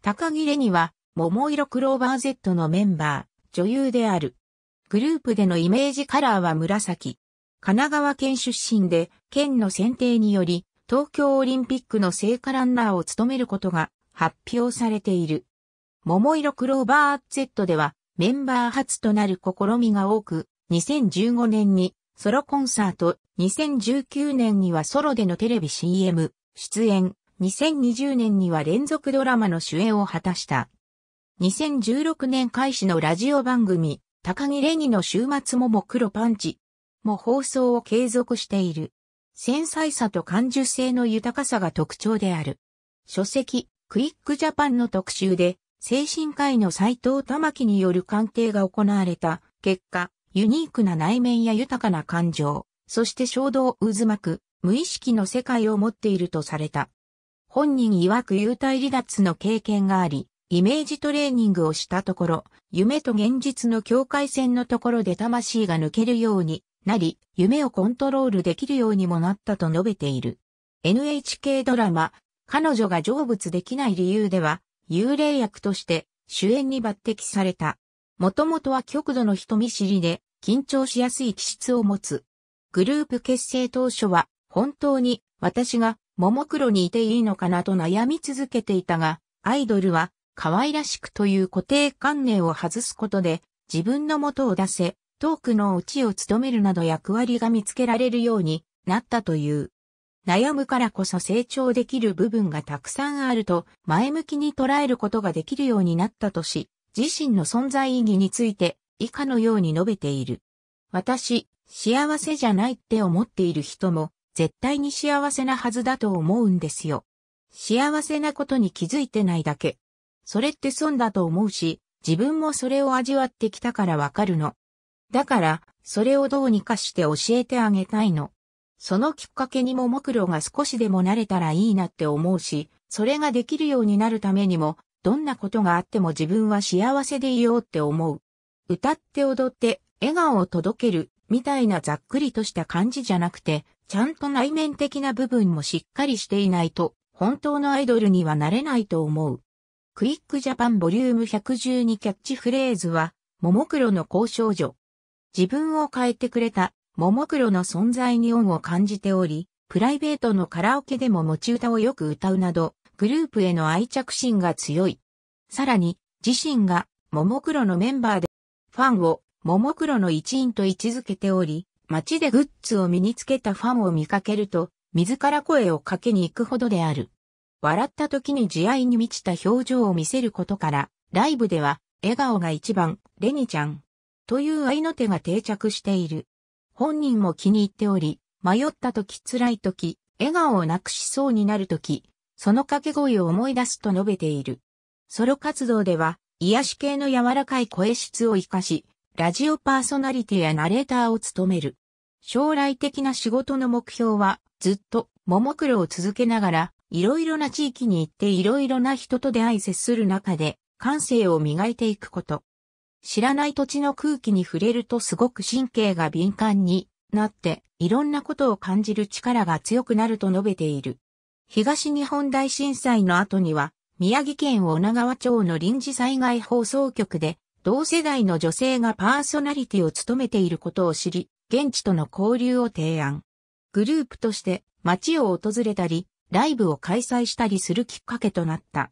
高木レニは、桃色クローバー Z のメンバー、女優である。グループでのイメージカラーは紫。神奈川県出身で、県の選定により、東京オリンピックの聖火ランナーを務めることが発表されている。桃色クローバー Z では、メンバー初となる試みが多く、2015年にソロコンサート、2019年にはソロでのテレビ CM、出演、2020年には連続ドラマの主演を果たした。2016年開始のラジオ番組、高木レニの週末もも黒パンチも放送を継続している。繊細さと感受性の豊かさが特徴である。書籍、クイックジャパンの特集で、精神科医の斎藤玉木による鑑定が行われた結果、ユニークな内面や豊かな感情、そして衝動渦巻く、無意識の世界を持っているとされた。本人曰く幽体離脱の経験があり、イメージトレーニングをしたところ、夢と現実の境界線のところで魂が抜けるようになり、夢をコントロールできるようにもなったと述べている。NHK ドラマ、彼女が成仏できない理由では、幽霊役として主演に抜擢された。もともとは極度の人見知りで、緊張しやすい気質を持つ。グループ結成当初は、本当に私がももクロにいていいのかなと悩み続けていたが、アイドルは可愛らしくという固定観念を外すことで自分の元を出せ、トークのオチを務めるなど役割が見つけられるようになったという。悩むからこそ成長できる部分がたくさんあると前向きに捉えることができるようになったとし、自身の存在意義について以下のように述べている。私、幸せじゃないって思っている人も絶対に幸せなはずだと思うんですよ。幸せなことに気づいてないだけ。それって損だと思うし、自分もそれを味わってきたからわかるの。だから、それをどうにかして教えてあげたいの。そのきっかけにも目論が少しでも慣れたらいいなって思うし、それができるようになるためにも、どんなことがあっても自分は幸せでいようって思う。歌って踊って、笑顔を届ける、みたいなざっくりとした感じじゃなくて、ちゃんと内面的な部分もしっかりしていないと、本当のアイドルにはなれないと思う。クイックジャパンボリューム112キャッチフレーズは、ももクロの交渉女。自分を変えてくれた、ももクロの存在に恩を感じており、プライベートのカラオケでも持ち歌をよく歌うなど、グループへの愛着心が強い。さらに、自身が、ももクロのメンバーで、ファンを、ももクロの一員と位置づけており、街でグッズを身につけたファンを見かけると、自ら声をかけに行くほどである。笑った時に慈愛に満ちた表情を見せることから、ライブでは、笑顔が一番、レニちゃん、という愛の手が定着している。本人も気に入っており、迷った時辛い時、笑顔をなくしそうになる時、その掛け声を思い出すと述べている。ソロ活動では、癒し系の柔らかい声質を活かし、ラジオパーソナリティやナレーターを務める。将来的な仕事の目標は、ずっと、ももクロを続けながら、いろいろな地域に行っていろいろな人と出会い接する中で、感性を磨いていくこと。知らない土地の空気に触れるとすごく神経が敏感になって、いろんなことを感じる力が強くなると述べている。東日本大震災の後には、宮城県女川町の臨時災害放送局で、同世代の女性がパーソナリティを務めていることを知り、現地との交流を提案。グループとして街を訪れたり、ライブを開催したりするきっかけとなった。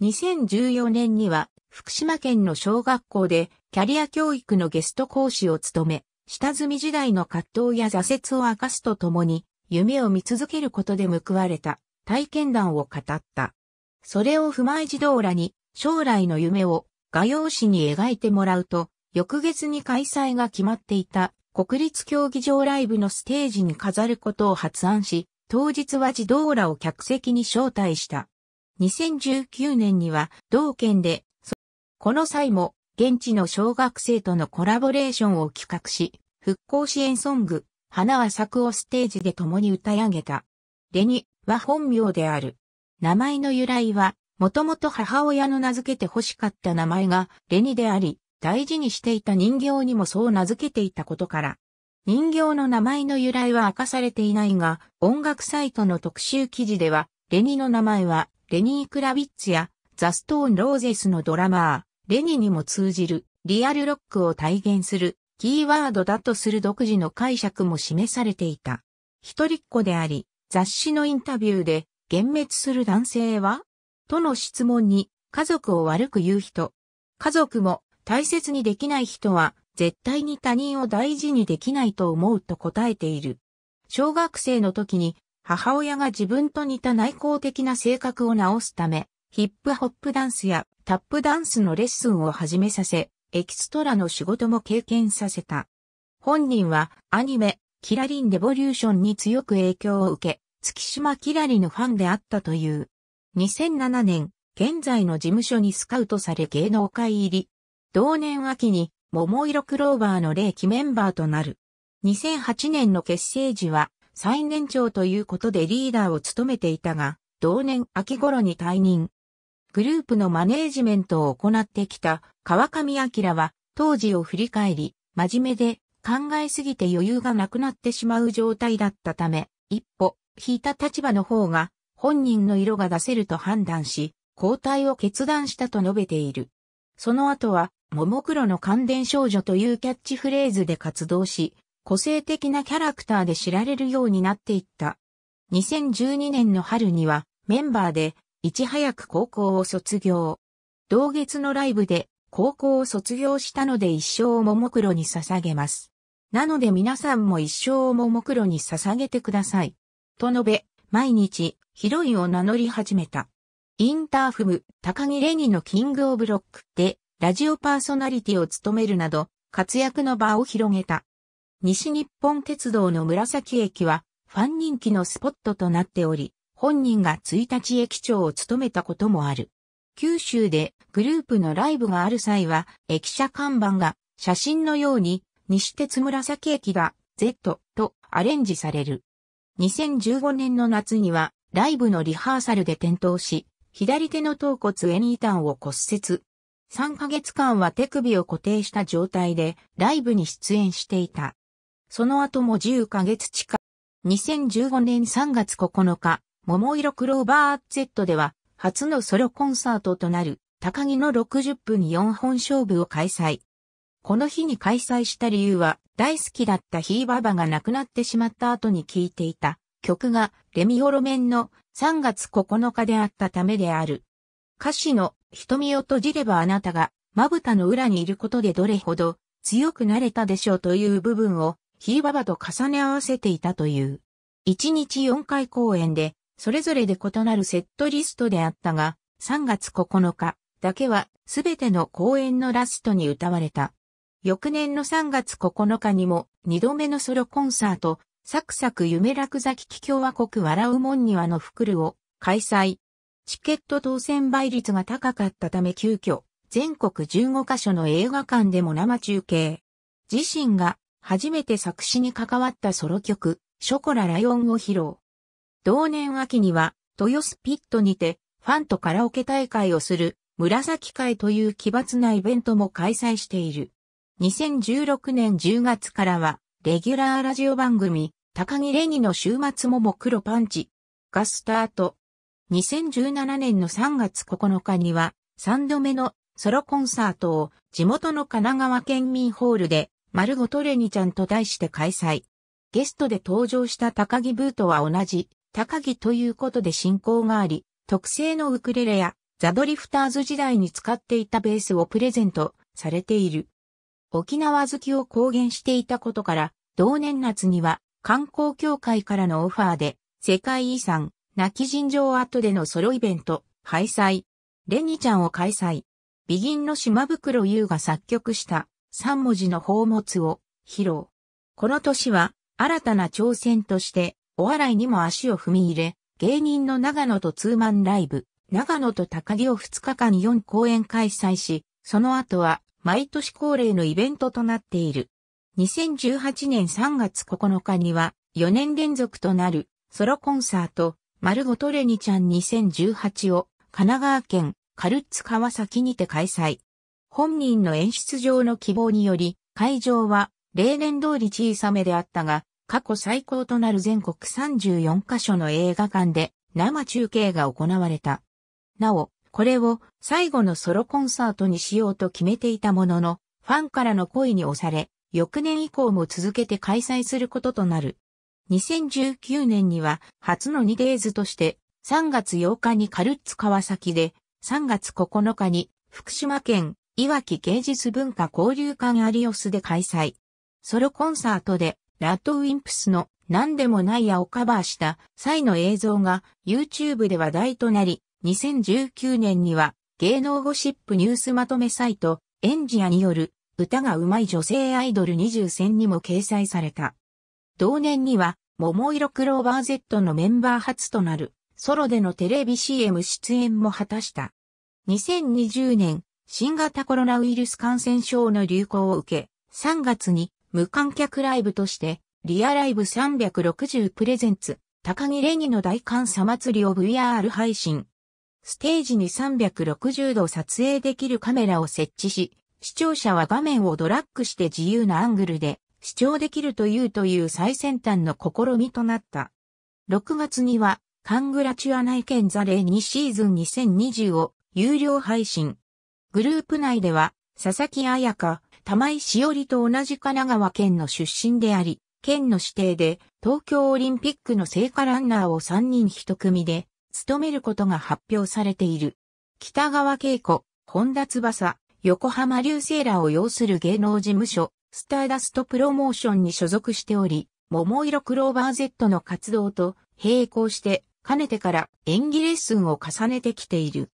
2014年には福島県の小学校でキャリア教育のゲスト講師を務め、下積み時代の葛藤や挫折を明かすとともに、夢を見続けることで報われた体験談を語った。それを踏まえ児童らに将来の夢を画用紙に描いてもらうと、翌月に開催が決まっていた国立競技場ライブのステージに飾ることを発案し、当日は児童らを客席に招待した。2019年には同県で、この際も現地の小学生とのコラボレーションを企画し、復興支援ソング、花は咲くをステージで共に歌い上げた。レニは本名である。名前の由来は、もともと母親の名付けて欲しかった名前がレニであり、大事にしていた人形にもそう名付けていたことから、人形の名前の由来は明かされていないが、音楽サイトの特集記事では、レニの名前は、レニー・クラビッツや、ザ・ストーン・ローゼスのドラマー、レニにも通じる、リアルロックを体現する、キーワードだとする独自の解釈も示されていた。一人っ子であり、雑誌のインタビューで、幻滅する男性はとの質問に、家族を悪く言う人。家族も大切にできない人は、絶対に他人を大事にできないと思うと答えている。小学生の時に、母親が自分と似た内向的な性格を直すため、ヒップホップダンスやタップダンスのレッスンを始めさせ、エキストラの仕事も経験させた。本人はアニメ、キラリンレボリューションに強く影響を受け、月島キラリのファンであったという。2007年、現在の事務所にスカウトされ芸能界入り。同年秋に、桃色クローバーの霊期メンバーとなる。2008年の結成時は、最年長ということでリーダーを務めていたが、同年秋頃に退任。グループのマネージメントを行ってきた川上明は、当時を振り返り、真面目で考えすぎて余裕がなくなってしまう状態だったため、一歩引いた立場の方が本人の色が出せると判断し、交代を決断したと述べている。その後は、ももクロの感電少女というキャッチフレーズで活動し、個性的なキャラクターで知られるようになっていった。2012年の春には、メンバーで、いち早く高校を卒業。同月のライブで、高校を卒業したので一生をももクロに捧げます。なので皆さんも一生をももクロに捧げてください。と述べ、毎日、ヒロインを名乗り始めた。インターフム、高木レニのキングオブロックで、ラジオパーソナリティを務めるなど、活躍の場を広げた。西日本鉄道の紫駅は、ファン人気のスポットとなっており、本人が1日駅長を務めたこともある。九州でグループのライブがある際は、駅舎看板が写真のように、西鉄紫駅が、Z とアレンジされる。2015年の夏には、ライブのリハーサルで転倒し、左手の頭骨エニータンを骨折。3ヶ月間は手首を固定した状態でライブに出演していた。その後も10ヶ月近い。2015年3月9日、桃色クローバー Z では初のソロコンサートとなる高木の60分4本勝負を開催。この日に開催した理由は大好きだったヒーババが亡くなってしまった後に聴いていた曲がレミオロメンの3月9日であったためである。歌詞の瞳を閉じればあなたがまぶたの裏にいることでどれほど強くなれたでしょうという部分をヒーババと重ね合わせていたという。1日4回公演でそれぞれで異なるセットリストであったが3月9日だけはすべての公演のラストに歌われた。翌年の3月9日にも2度目のソロコンサート、サクサク夢楽崎帰共和国笑う門庭の袋を開催。チケット当選倍率が高かったため急遽、全国15カ所の映画館でも生中継。自身が初めて作詞に関わったソロ曲、ショコラライオンを披露。同年秋には、豊洲ピットにて、ファンとカラオケ大会をする、紫会という奇抜なイベントも開催している。2016年10月からは、レギュラーラジオ番組、高木レニの週末もも黒パンチがスタート。2017年の3月9日には、3度目のソロコンサートを地元の神奈川県民ホールで、丸ごとレニちゃんと題して開催。ゲストで登場した高木ブートは同じ、高木ということで進行があり、特製のウクレレやザ・ドリフターズ時代に使っていたベースをプレゼントされている。沖縄好きを公言していたことから、同年夏には観光協会からのオファーで、世界遺産、泣き尋常跡でのソロイベント、開催。レニちゃんを開催。ビギンの島袋優が作曲した3文字の宝物を披露。この年は新たな挑戦としてお笑いにも足を踏み入れ、芸人の長野とツーマンライブ、長野と高木を2日間4公演開催し、その後は毎年恒例のイベントとなっている。2018年3月9日には、4年連続となるソロコンサート、丸ごとレニちゃん2018を神奈川県カルッツ川崎にて開催。本人の演出上の希望により、会場は例年通り小さめであったが、過去最高となる全国34カ所の映画館で生中継が行われた。なお、これを最後のソロコンサートにしようと決めていたものの、ファンからの声に押され、翌年以降も続けて開催することとなる。2019年には初の 2days として3月8日にカルッツ川崎で3月9日に福島県いわき芸術文化交流館アリオスで開催。ソロコンサートでラッドウィンプスの何でもないやをカバーした際の映像が YouTube で話題となり2019年には芸能ゴシップニュースまとめサイト、エンジアによる歌がうまい女性アイドル20選にも掲載された。同年には、桃色クローバー Z のメンバー初となる、ソロでのテレビ CM 出演も果たした。2020年、新型コロナウイルス感染症の流行を受け、3月に無観客ライブとして、リアライブ360プレゼンツ、高木レニの大観謝祭りを VR 配信。ステージに360度撮影できるカメラを設置し、視聴者は画面をドラッグして自由なアングルで視聴できるというという最先端の試みとなった。6月には、カングラチュア内県ザレ2シーズン2020を有料配信。グループ内では、佐々木彩香、玉井しおりと同じ神奈川県の出身であり、県の指定で東京オリンピックの聖火ランナーを3人一組で務めることが発表されている。北川景子、本田翼、横浜流星らを擁する芸能事務所、スターダストプロモーションに所属しており、桃色クローバー Z の活動と並行して、かねてから演技レッスンを重ねてきている。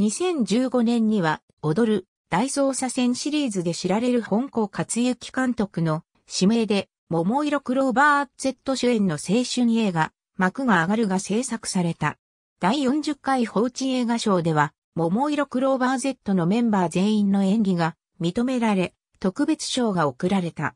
2015年には、踊る、大捜査線シリーズで知られる本校克幸監督の指名で、桃色クローバー Z 主演の青春映画、幕が上がるが制作された。第40回放置映画賞では、桃色クローバー Z のメンバー全員の演技が認められ、特別賞が贈られた。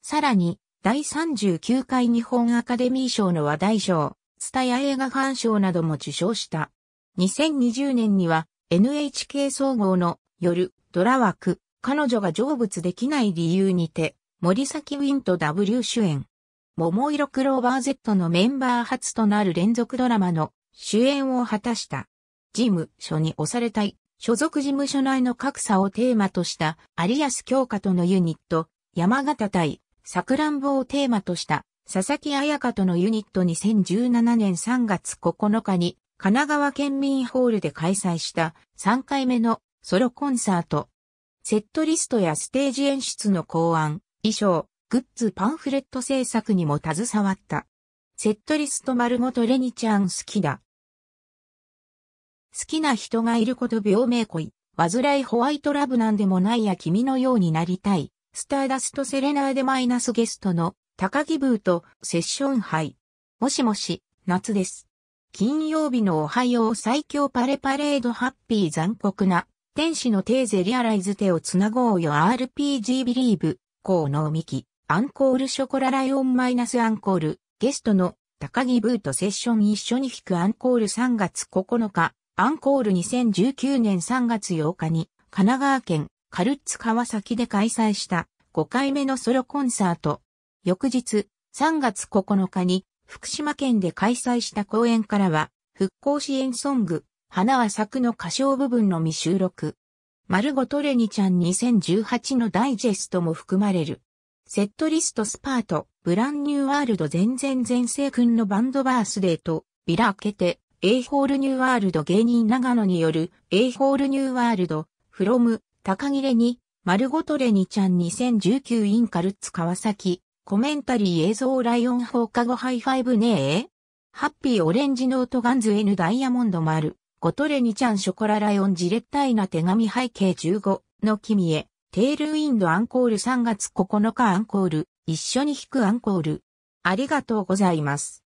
さらに、第39回日本アカデミー賞の話題賞、ツタヤ映画ファン賞なども受賞した。2020年には NHK 総合の夜、ドラ枠、彼女が成仏できない理由にて、森崎ウィンと W 主演。桃色クローバー Z のメンバー初となる連続ドラマの主演を果たした。事務所に押されたい、所属事務所内の格差をテーマとした有安京香とのユニット、山形対、さくらんぼをテーマとした佐々木彩香とのユニット2017年3月9日に神奈川県民ホールで開催した3回目のソロコンサート。セットリストやステージ演出の考案、衣装、グッズパンフレット制作にも携わった。セットリスト丸ごとレニちゃん好きだ。好きな人がいること病名恋、わずらいホワイトラブなんでもないや君のようになりたい、スターダストセレナーデマイナスゲストの高木ブーとセッション杯。もしもし、夏です。金曜日のおはよう最強パレパレードハッピー残酷な、天使のテーゼリアライズ手をつなごうよ RPG ビリーブ、河野美希、アンコールショコラライオンマイナスアンコール、ゲストの高木ブーとセッション一緒に弾くアンコール3月9日、アンコール2019年3月8日に神奈川県カルッツ川崎で開催した5回目のソロコンサート。翌日3月9日に福島県で開催した公演からは復興支援ソング花は咲くの歌唱部分のみ収録。丸ごとレニちゃん2018のダイジェストも含まれる。セットリストスパート、ブランニューワールド全然全盛君のバンドバースデーと、ビラ開けて、エイホールニューワールド芸人長野によるエイホールニューワールド、フロム、高切れに、丸ごとれにちゃん2019インカルッツ川崎、コメンタリー映像ライオン放課後ハイファイブねえハッピーオレンジノートガンズ N ダイヤモンド丸、ごとれにちゃんショコラライオンジレッタイな手紙背景15の君へ、テールウィンドアンコール3月9日アンコール、一緒に弾くアンコール。ありがとうございます。